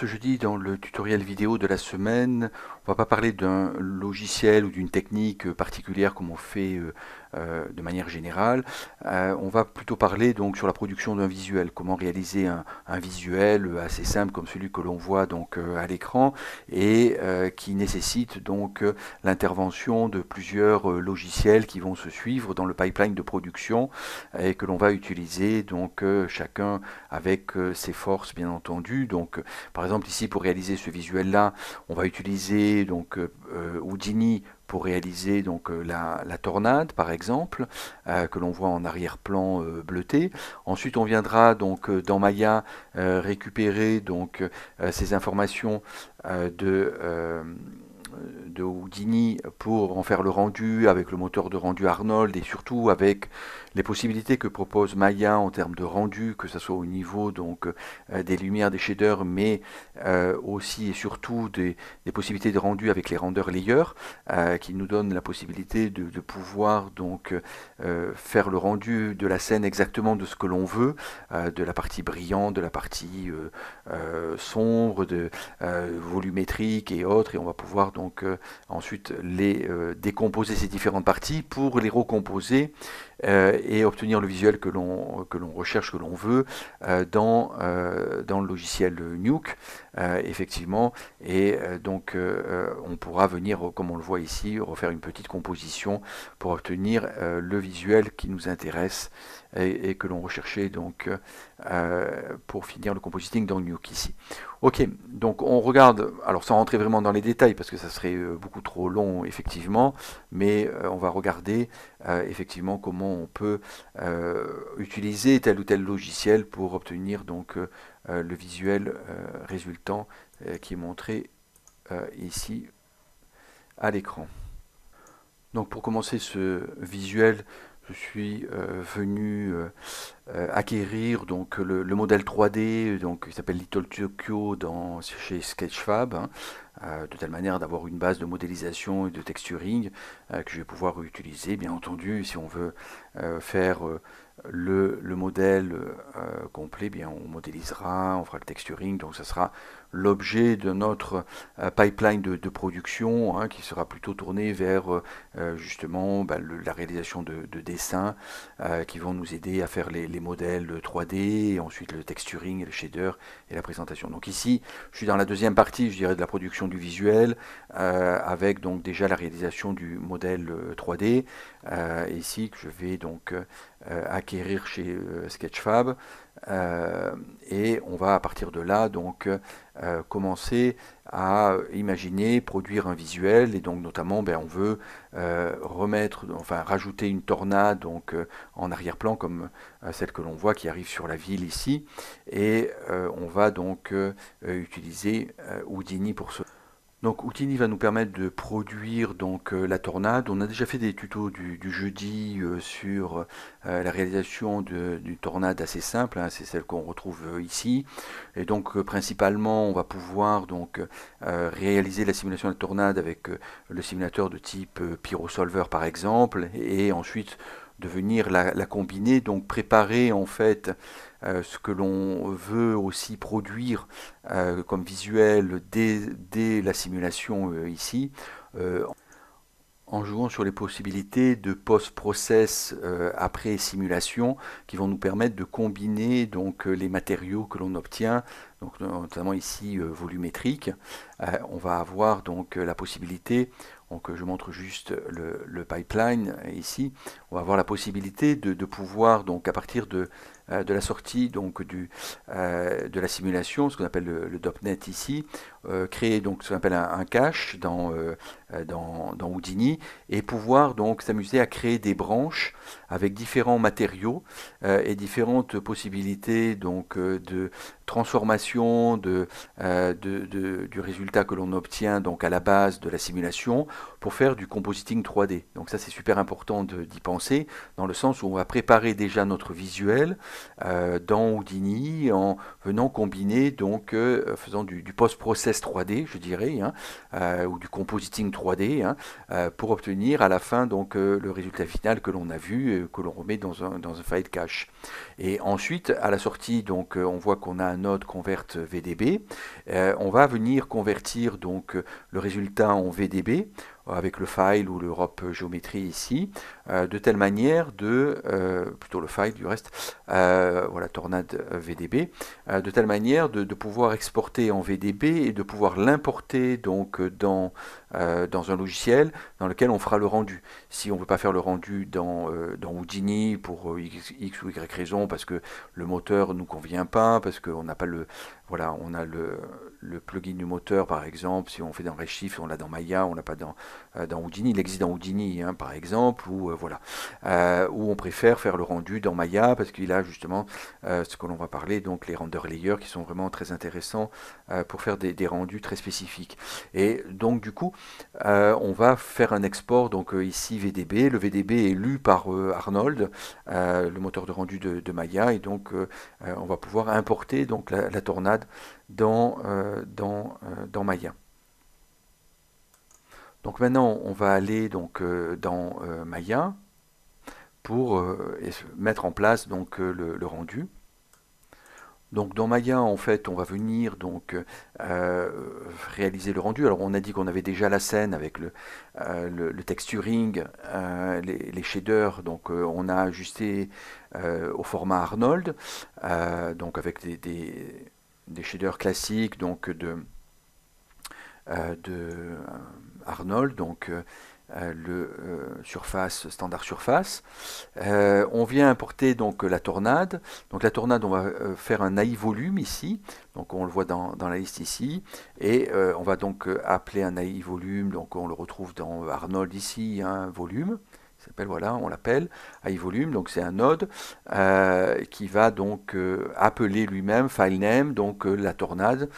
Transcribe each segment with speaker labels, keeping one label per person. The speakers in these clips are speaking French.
Speaker 1: Ce jeudi, dans le tutoriel vidéo de la semaine, on ne va pas parler d'un logiciel ou d'une technique particulière comme on fait euh, euh, de manière générale. Euh, on va plutôt parler donc sur la production d'un visuel, comment réaliser un, visuel euh, assez simple comme celui que l'on voit donc à l'écran et qui nécessite donc l'intervention de plusieurs logiciels qui vont se suivre dans le pipeline de production et que l'on va utiliser donc chacun avec ses forces bien entendu. Donc par exemple ici pour réaliser ce visuel là, on va utiliser donc Houdini pour réaliser donc euh, la, tornade par exemple euh, que l'on voit en arrière-plan euh, bleuté. Ensuite on viendra donc dans Maya récupérer donc ces informations de euh, de Houdini pour en faire le rendu avec le moteur de rendu Arnold et surtout avec les possibilités que propose Maya en termes de rendu, que ce soit au niveau donc euh, des lumières, des shaders, mais euh, aussi et surtout des, possibilités de rendu avec les rendeurs layers, qui nous donnent la possibilité de, pouvoir donc faire le rendu de la scène exactement de ce que l'on veut, de la partie brillante, de la partie sombre, de volumétrique et autres, et on va pouvoir donc euh, ensuite les euh, décomposer ces différentes parties pour les recomposer euh, et obtenir le visuel que l'on que l'on recherche, que l'on veut euh, dans, euh, dans le logiciel Nuke, effectivement. Et donc on pourra venir, comme on le voit ici, refaire une petite composition pour obtenir le visuel qui nous intéresse et, que l'on recherchait donc pour finir le compositing dans Nuke ici. Ok, donc on regarde, alors sans rentrer vraiment dans les détails parce que ça serait beaucoup trop long effectivement, mais on va regarder euh, effectivement comment on peut euh, utiliser tel ou tel logiciel pour obtenir donc euh, le visuel résultant qui est montré ici à l'écran. Donc pour commencer ce visuel, je suis venu acquérir donc le, modèle 3D donc qui s'appelle Little Tokyo dans, chez Sketchfab. Hein. Euh, de telle manière d'avoir une base de modélisation et de texturing euh, que je vais pouvoir utiliser. Bien entendu, si on veut euh, faire le, modèle complet, bien on modélisera, on fera le texturing, donc ça sera l'objet de notre euh, pipeline de, production, hein, qui sera plutôt tourné vers euh, euh, justement bah, la réalisation de, dessins qui vont nous aider à faire les, modèles 3D, et ensuite le texturing, le shader et la présentation. Donc ici, je suis dans la deuxième partie, je dirais, de la production du visuel, avec donc déjà la réalisation du modèle 3D, ici que je vais donc acquérir chez Sketchfab. et on va à partir de là donc euh, commencer à imaginer, produire un visuel, et donc notamment ben, on veut euh, remettre, enfin rajouter une tornade donc, euh, en arrière-plan comme celle que l'on voit qui arrive sur la ville ici, et on va donc utiliser Houdini pour ce... Donc Outini va nous permettre de produire donc euh, la tornade. On a déjà fait des tutos du, jeudi euh, sur euh, la réalisation d'une tornade assez simple. Hein. C'est celle qu'on retrouve ici. Et donc principalement, on va pouvoir donc réaliser la simulation de la tornade avec le simulateur de type Pyrosolver par exemple, et ensuite de venir la combiner, donc préparer en fait euh, ce que l'on veut aussi produire euh, comme visuel dès, la simulation euh, ici, en jouant sur les possibilités de post-process après simulation qui vont nous permettre de combiner donc, les matériaux que l'on obtient, donc, notamment ici volumétrique. on va avoir donc la possibilité donc je montre juste le, pipeline ici, on va avoir la possibilité de, de pouvoir, donc à partir de euh, de la sortie donc, du, euh, de la simulation, ce qu'on appelle le, DOPNET ici, euh, créer donc, ce qu'on appelle un, cache dans, Houdini et pouvoir donc s'amuser à créer des branches avec différents matériaux et différentes possibilités donc, de transformation du résultat que l'on obtient donc, à la base de la simulation pour faire du compositing 3D. Donc ça c'est super important d'y penser, dans le sens où on va préparer déjà notre visuel, euh, dans Houdini en venant combiner, donc euh, faisant du, post-process 3D, je dirais, hein, euh, ou du compositing 3D, hein, pour obtenir à la fin donc, le résultat final que l'on a vu, que l'on remet dans un, dans file cache. Et ensuite, à la sortie, donc, on voit qu'on a un node convert VDB. on va venir convertir donc, le résultat en VDB avec le file ou l'Europe géométrie ici, euh, de telle manière de, euh, plutôt le file du reste, euh, voilà, tornade VDB, de telle manière de, de, pouvoir exporter en VDB et de pouvoir l'importer donc dans euh, dans un logiciel dans lequel on fera le rendu. Si on ne veut pas faire le rendu dans, euh, Houdini pour euh, X, ou Y raison, parce que le moteur ne nous convient pas, parce qu'on n'a pas le, voilà, on a le, le, plugin du moteur par exemple, si on fait dans Redshift, on l'a dans Maya, on l'a pas dans, euh, dans Houdini. Il existe dans Houdini, hein, par exemple, ou euh, voilà, euh, où on préfère faire le rendu dans Maya parce qu'il a justement ce que l'on va parler, donc les render layers qui sont vraiment très intéressants pour faire des, rendus très spécifiques. Et donc du coup, on va faire un export donc ici VDB. Le VDB est lu par Arnold, le moteur de rendu de, Maya, et donc on va pouvoir importer donc la, tornade dans, dans, dans Maya. Donc maintenant, on va aller donc, euh, dans euh, Maya pour euh, mettre en place donc, le, rendu. Donc dans Maya, en fait, on va venir donc réaliser le rendu. Alors on a dit qu'on avait déjà la scène avec le, texturing, les, shaders. Donc on a ajusté au format Arnold, donc avec des, des, shaders classiques, donc de, de Arnold, donc euh, euh, le euh, surface standard surface. on vient importer donc la tornade. Donc la tornade, on va faire un AI volume ici. Donc on le voit dans, la liste ici. Et on va donc appeler un AI volume. Donc on le retrouve dans Arnold ici, un hein, volume voilà, on l'appelle high volume, donc c'est un node euh, qui va donc euh, appeler lui-même filename, donc euh, la tornade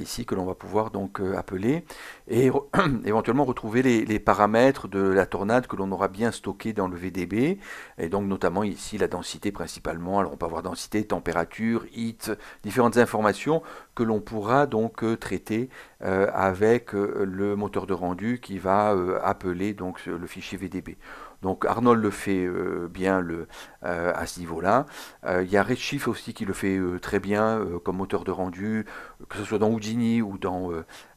Speaker 1: ici que l'on va pouvoir donc appeler et éventuellement retrouver les, paramètres de la tornade que l'on aura bien stocké dans le VDB et donc notamment ici la densité principalement. Alors on peut avoir densité, température, heat, différentes informations que l'on pourra donc traiter avec le moteur de rendu qui va appeler donc le fichier VDB. Donc Arnold le fait euh, bien le, euh, à ce niveau-là. Euh, il y a Redshift aussi qui le fait très bien comme moteur de rendu, que ce soit dans Houdini ou dans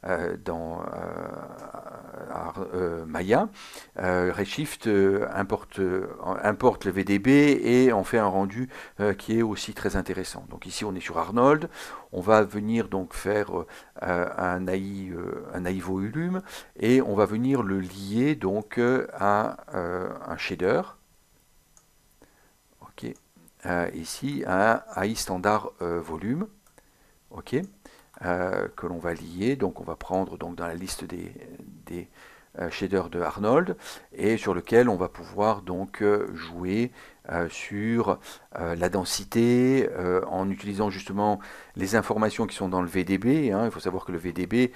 Speaker 1: euh, dans euh, euh, Maya, Redshift importe, le VDB et on fait un rendu qui est aussi très intéressant. Donc ici on est sur Arnold, on va venir donc faire un AI, un volume et on va venir le lier donc à un shader. Ok, ici un AI standard volume. Ok. Euh, que l'on va lier. Donc on va prendre donc, dans la liste des, des euh, shaders de Arnold et sur lequel on va pouvoir donc euh, jouer euh, sur euh, la densité, euh, en utilisant justement les informations qui sont dans le VDB. Hein. Il faut savoir que le VDB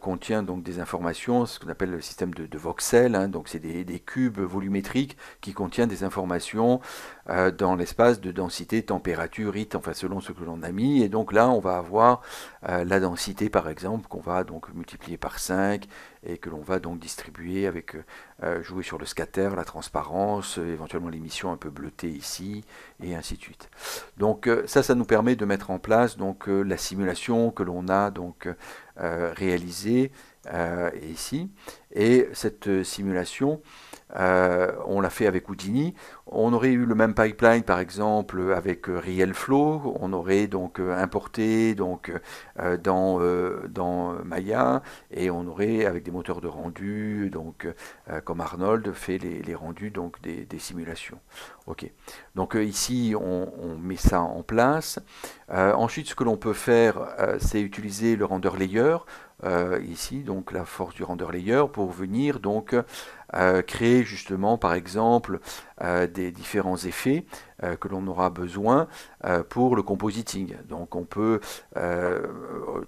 Speaker 1: contient donc des informations, ce qu'on appelle le système de, de voxel, hein. donc c'est des, cubes volumétriques qui contiennent des informations dans l'espace de densité, température, rite, enfin selon ce que l'on a mis. Et donc là, on va avoir la densité par exemple qu'on va donc multiplier par 5 et que l'on va donc distribuer avec euh, jouer sur le scatter, la transparence, euh, éventuellement l'émission un peu bleutée ici, et ainsi de suite. Donc euh, ça, ça nous permet de mettre en place donc, la simulation que l'on a donc, euh, réalisé euh, ici. Et cette simulation, euh, on l'a fait avec Houdini. On aurait eu le même pipeline, par exemple, avec RealFlow. On aurait donc importé donc, dans, dans Maya et on aurait, avec des moteurs de rendu, donc, comme Arnold, fait les, rendus donc, des, simulations. Ok. Donc ici, on, met ça en place. ensuite, ce que l'on peut faire, c'est utiliser le render layer euh, ici donc la force du render layer, pour venir donc créer justement par exemple euh, des différents effets euh, que l'on aura besoin euh, pour le compositing. Donc on peut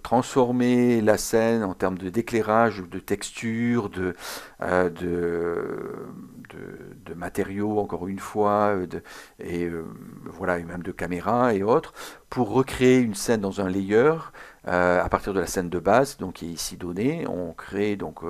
Speaker 1: transformer la scène en termes d'éclairage, de, de texture, de, de, matériaux encore une fois, et voilà, même de caméras et autres, pour recréer une scène dans un layer à partir de la scène de base, donc qui est ici donnée. On crée donc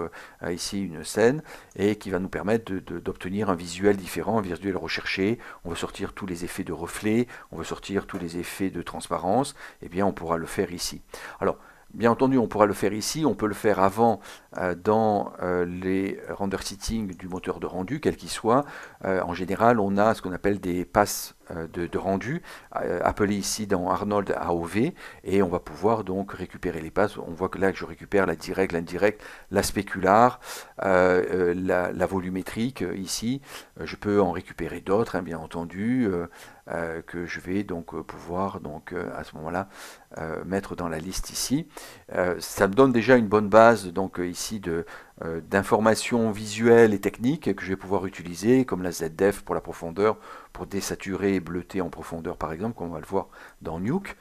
Speaker 1: ici une scène et qui va nous permettre d'obtenir un visuel différent, un visuel recherché. On veut sortir tous les effets de reflet, on veut sortir tous les effets de transparence. et eh bien, on pourra le faire ici. Alors, Bien entendu, on pourra le faire ici, on peut le faire avant euh, dans euh, les render settings du moteur de rendu, quel qu'il soit. Euh, en général, on a ce qu'on appelle des passes euh, de, rendu, euh, appelé ici dans Arnold AOV, et on va pouvoir donc récupérer les passes. On voit que là que je récupère la directe, l'indirecte, la spéculaire, euh, la, volumétrique ici. Je peux en récupérer d'autres, hein, bien entendu, que je vais donc pouvoir donc à ce moment-là mettre dans la liste ici. ça me donne déjà une bonne base donc ici de, euh, d'informations visuelles et techniques que je vais pouvoir utiliser, comme la ZDF pour la profondeur, pour désaturer et bleuter en profondeur par exemple, comme on va le voir dans Nuke.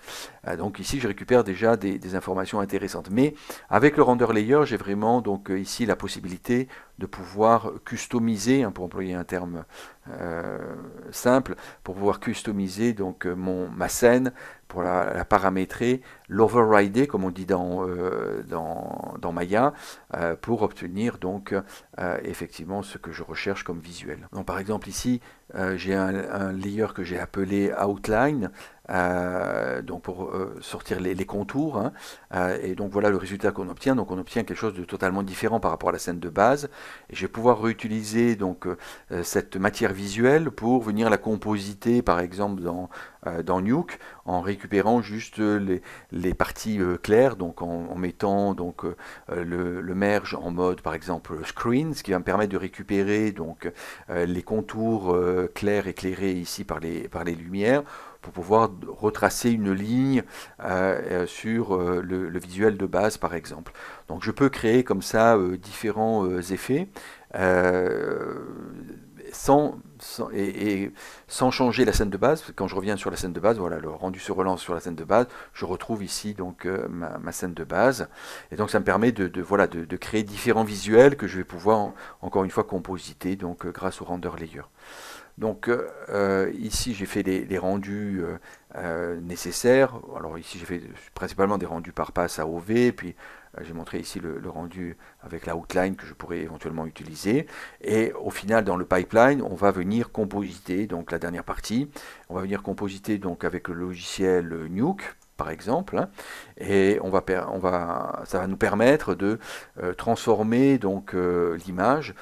Speaker 1: Euh, donc ici je récupère déjà des, des informations intéressantes. Mais avec le render layer, j'ai vraiment donc euh, ici la possibilité de pouvoir customiser, hein, pour employer un terme euh, simple, pour pouvoir customiser donc euh, mon, ma scène, pour la, paramétrer, l'overrider comme on dit dans, euh, Maya, pour obtenir donc effectivement ce que je recherche comme visuel. Donc par exemple ici, j'ai un, layer que j'ai appelé outline euh, donc pour euh, sortir les, contours. Hein. Euh, et donc voilà le résultat qu'on obtient. Donc on obtient quelque chose de totalement différent par rapport à la scène de base. Et je vais pouvoir réutiliser donc cette matière visuelle pour venir la compositer par exemple dans, dans Nuke en récupérant juste les, parties claires, donc en, mettant donc le, le, merge en mode par exemple screen, ce qui va me permettre de récupérer donc les contours clairs éclairés ici par les, par les lumières pour pouvoir retracer une ligne euh, euh, sur euh, le, visuel de base par exemple. Donc je peux créer comme ça différents effets sans, et, sans changer la scène de base. Quand je reviens sur la scène de base, voilà, le rendu se relance sur la scène de base. Je retrouve ici donc ma, scène de base. Et donc ça me permet de, voilà, de, créer différents visuels que je vais pouvoir encore une fois compositer donc, grâce au render layer. Donc euh, euh, ici j'ai fait les, rendus euh, nécessaires. Alors ici j'ai fait principalement des rendus par passe à OV, puis j'ai montré ici le, rendu avec la outline que je pourrais éventuellement utiliser. Et au final, dans le pipeline, on va venir compositer donc la dernière partie. On va venir compositer donc avec le logiciel Nuke par exemple, hein. et on va, on va, ça va nous permettre de transformer l'image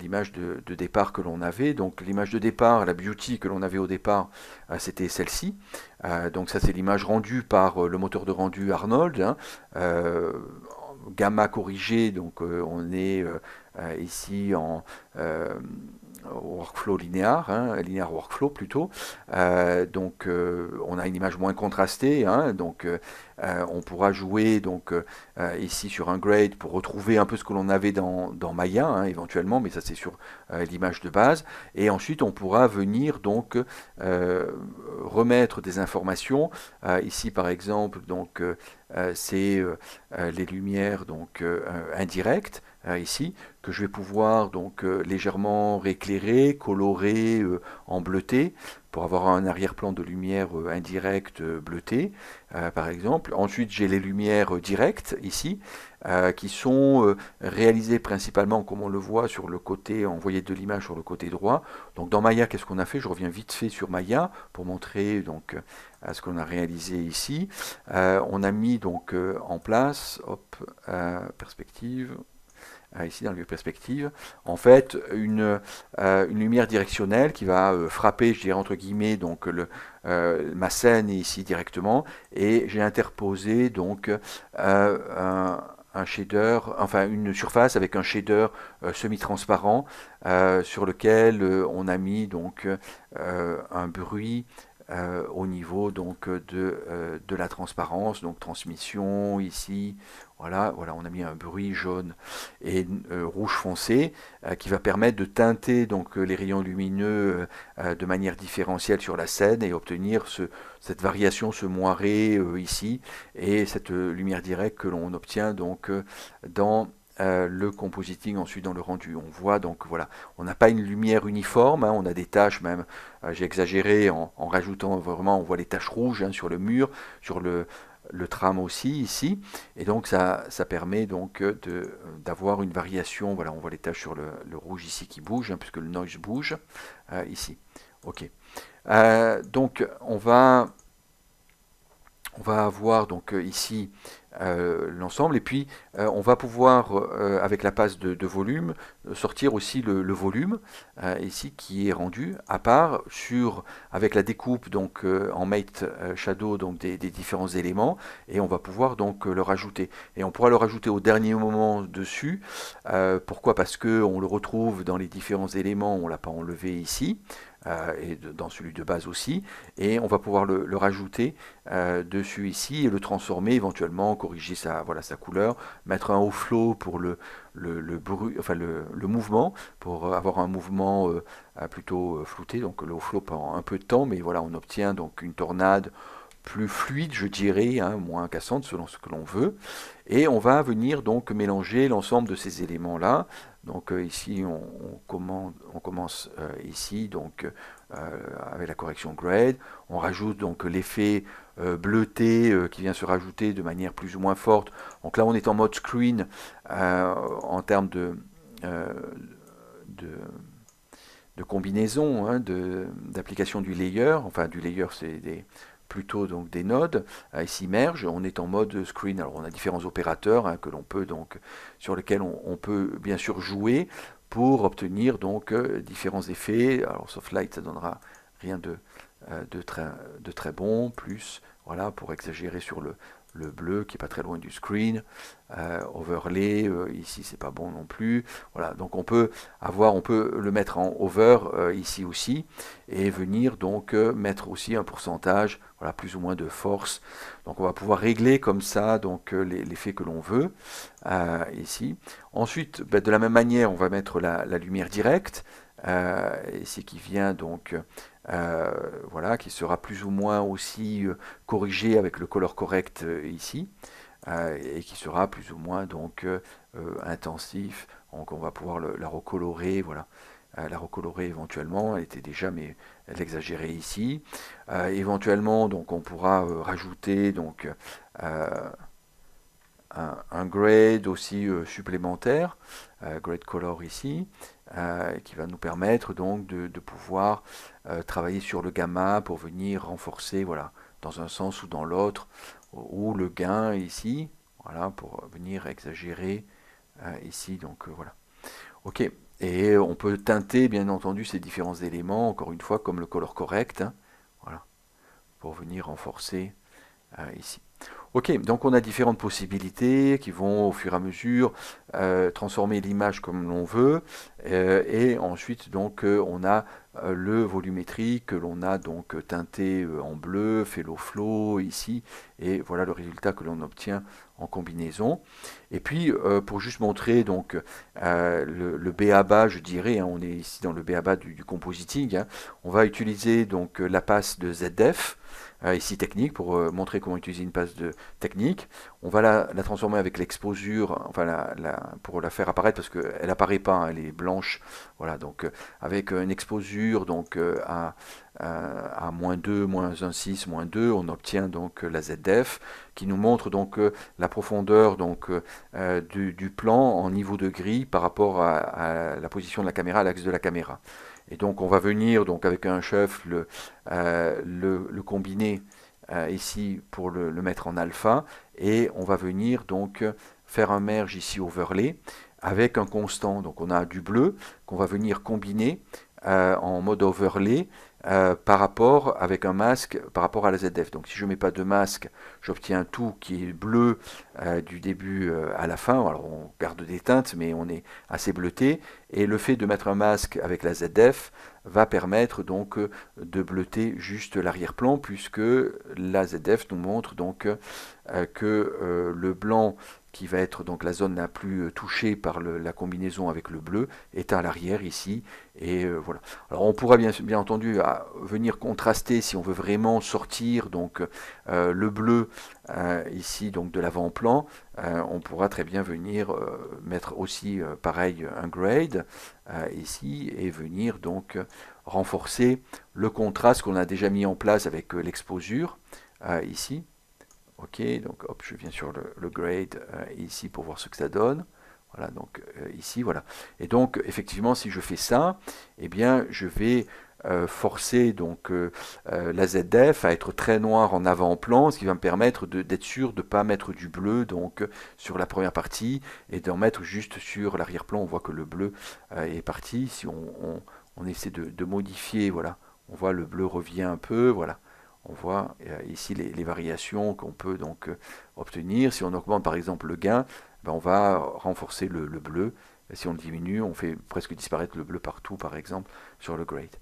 Speaker 1: l'image de, départ que l'on avait. Donc l'image de départ, la beauty que l'on avait au départ, euh, c'était celle-ci. Euh, donc ça c'est l'image rendue par euh, le moteur de rendu Arnold. Hein. gamma corrigé, donc on est ici en workflow linéaire, hein, linéaire workflow plutôt. Euh, donc euh, on a une image moins contrastée, hein, donc euh, on pourra jouer donc ici sur un grade pour retrouver un peu ce que l'on avait dans, Maya hein, éventuellement, mais ça c'est sur l'image de base. Et ensuite on pourra venir donc remettre des informations. ici par exemple donc c'est les lumières donc indirectes. Euh, ici, que je vais pouvoir donc euh, légèrement rééclairer, colorer euh, en bleuté, pour avoir un arrière-plan de lumière indirecte bleutée, par exemple. Ensuite, j'ai les lumières directes ici, qui sont réalisées principalement, comme on le voit, sur le côté envoyé de l'image sur le côté droit. Donc dans Maya, qu'est-ce qu'on a fait Je reviens vite fait sur Maya pour montrer donc ce qu'on a réalisé ici. on a mis donc en place, hop, perspective, Hein, ici dans le perspective, en fait euh, une, lumière directionnelle qui va euh, frapper, je dirais entre guillemets, donc euh, ma scène ici directement, et j'ai interposé donc un, shader, enfin une surface avec un shader semi-transparent sur lequel on a mis donc un bruit euh, au niveau donc euh, de, euh, de, la transparence, donc transmission ici, voilà, voilà, on a mis un bruit jaune et rouge foncé qui va permettre de teinter donc les rayons lumineux de manière différentielle sur la scène et obtenir ce, cette variation, ce moiré ici et cette lumière directe que l'on obtient donc dans euh, le compositing ensuite dans le rendu. On voit donc voilà, on n'a pas une lumière uniforme, hein, on a des taches même, euh, j'ai exagéré en, rajoutant vraiment, on voit les taches rouges hein, sur le mur, sur le, tram aussi ici, et donc ça, ça permet donc euh, d'avoir une variation, voilà on voit les taches sur le, rouge ici qui bougent, hein, puisque le noise bouge ici. Ok. donc on va, on va avoir donc ici euh, l'ensemble. Et puis, euh, on va pouvoir, euh, avec la passe de, volume, sortir aussi le, volume ici qui est rendu à part sur avec la découpe donc en mate shadow donc des, des, différents éléments et on va pouvoir donc le rajouter. Et on pourra le rajouter au dernier moment dessus. pourquoi Parce que on le retrouve dans les différents éléments. On l'a pas enlevé ici. Euh, et dans celui de base aussi, et on va pouvoir le, rajouter euh, dessus ici et le transformer éventuellement, corriger sa, voilà, sa couleur, mettre un haut flow pour le, le, bruit, enfin le, le, mouvement, pour avoir un mouvement euh, plutôt flouté, donc le haut flow prend un peu de temps, mais voilà, on obtient donc une tornade, plus fluide, je dirais, hein, moins cassante selon ce que l'on veut. Et on va venir donc mélanger l'ensemble de ces éléments-là. Donc euh, ici, on, commande, on commence euh, ici donc euh, avec la correction grade. On rajoute donc l'effet bleuté qui vient se rajouter de manière plus ou moins forte. Donc là, on est en mode screen en termes de, de de combinaison, hein, d'application du layer, enfin du layer c'est des, plutôt donc des nodes, euh, ici ils on est en mode screen, alors on a différents opérateurs hein, que l'on peut donc, sur lesquels on, peut bien sûr jouer pour obtenir donc euh, différents effets, alors soft light ça donnera rien de, euh, de, très, de très bon, plus voilà, pour exagérer sur le, le bleu qui est pas très loin du screen, euh, overlay, euh, ici c'est pas bon non plus. Voilà, donc on peut avoir, on peut le mettre en over euh, ici aussi, et venir donc mettre aussi un pourcentage, voilà, plus ou moins de force. Donc on va pouvoir régler comme ça donc l'effet que l'on veut ici. Ensuite, ben, de la même manière, on va mettre la, la lumière directe, ici qui vient donc euh, voilà, qui sera plus ou moins aussi euh, corrigé avec le color correct euh, ici, et qui sera plus ou moins donc intensif. Donc on va pouvoir la recolorer, voilà la recolorer éventuellement, elle était déjà mais elle exagérée ici. éventuellement donc on pourra rajouter donc un, grade aussi euh, supplémentaire, euh, grade color ici, euh, qui va nous permettre donc de, pouvoir travailler sur le gamma pour venir renforcer, voilà, dans un sens ou dans l'autre, ou le gain ici, voilà, pour venir exagérer ici, donc voilà. Ok, et on peut teinter bien entendu ces différents éléments, encore une fois, comme le color correct, hein, voilà, pour venir renforcer ici. Ok, donc on a différentes possibilités qui vont au fur et à mesure euh, transformer l'image comme l'on veut. Euh, et ensuite, donc, euh, on a le volumétrique que l'on a donc teinté en bleu, fait l'eau flow ici. Et voilà le résultat que l'on obtient en combinaison. Et puis, pour juste montrer donc le, le BABA, je dirais, hein, on est ici dans le BABA du, du compositing, hein, on va utiliser donc la passe de ZDF euh, ici technique, pour euh, montrer comment utiliser une passe de technique. On va la, la transformer avec l'exposure, enfin pour la faire apparaître, parce qu'elle apparaît pas, hein, elle est blanche. Voilà, donc euh, avec une exposure donc à à moins 2, moins 1,6, moins 2, on obtient donc la ZDF qui nous montre donc la profondeur donc, du, plan en niveau de gris par rapport à la position de la caméra, à l'axe de la caméra. Et donc on va venir donc avec un chef le, euh, le, combiner euh, ici pour le, le, mettre en alpha et on va venir donc faire un merge ici overlay avec un constant. Donc on a du bleu qu'on va venir combiner euh, en mode overlay euh, par rapport avec un masque par rapport à la ZF. Donc si je ne mets pas de masque, j'obtiens tout qui est bleu euh, du début à la fin. Alors on garde des teintes, mais on est assez bleuté. Et le fait de mettre un masque avec la ZF va permettre donc de bleuter juste l'arrière-plan, puisque la ZF nous montre donc que le blanc qui va être donc la zone la plus euh, touchée par la combinaison avec le bleu, est à l'arrière ici. Et euh, voilà. Alors on pourra bien, entendu ah, venir contraster si on veut vraiment sortir donc euh, le bleu ici donc de l'avant-plan. on pourra très bien venir mettre aussi pareil un grade ici et venir donc renforcer le contraste qu'on a déjà mis en place avec l'exposure ici. OK, donc hop, je viens sur le, grade euh, ici pour voir ce que ça donne. Voilà, donc euh, ici, voilà. Et donc, effectivement, si je fais ça, eh bien, je vais euh, forcer donc la ZDF à être très noire en avant-plan, ce qui va me permettre d'être sûr de ne pas mettre du bleu donc sur la première partie et d'en mettre juste sur l'arrière-plan. On voit que le bleu est parti. Si on, essaie de, de, modifier, voilà, on voit le bleu revient un peu, voilà on voit euh, ici les, variations qu'on peut donc euh, obtenir. Si on augmente par exemple le gain, ben, on va renforcer le, le bleu. Si on le diminue, on fait presque disparaître le bleu partout par exemple sur le grade.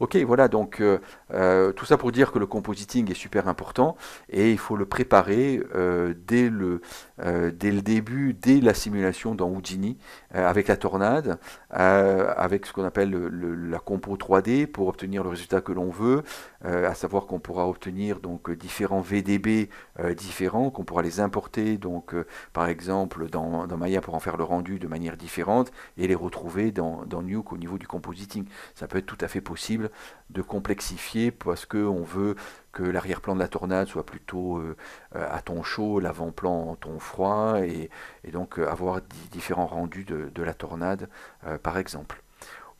Speaker 1: Ok, voilà, donc euh, euh, tout ça pour dire que le compositing est super important et il faut le préparer euh, dès, le, dès le début, dès la simulation dans Houdini avec la tornade, avec ce qu'on appelle la compo 3D pour obtenir le résultat que l'on veut, à savoir qu'on pourra obtenir donc différents VDB différents, qu'on pourra les importer donc par exemple dans, Maya pour en faire le rendu de manière différente et les retrouver dans, dans Nuke au niveau du compositing ça peut être tout à fait possible de complexifier parce qu'on veut que l'arrière-plan de la tornade soit plutôt euh, euh, à ton chaud, l'avant-plan en ton froid, et, donc euh, avoir différents rendus de, la tornade, par exemple.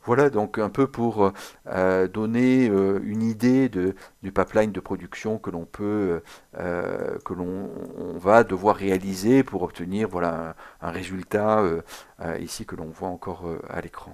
Speaker 1: Voilà donc un peu pour donner une idée du pipeline de production que l'on peut, que l'on va devoir réaliser pour obtenir voilà un résultat ici que l'on voit encore à l'écran.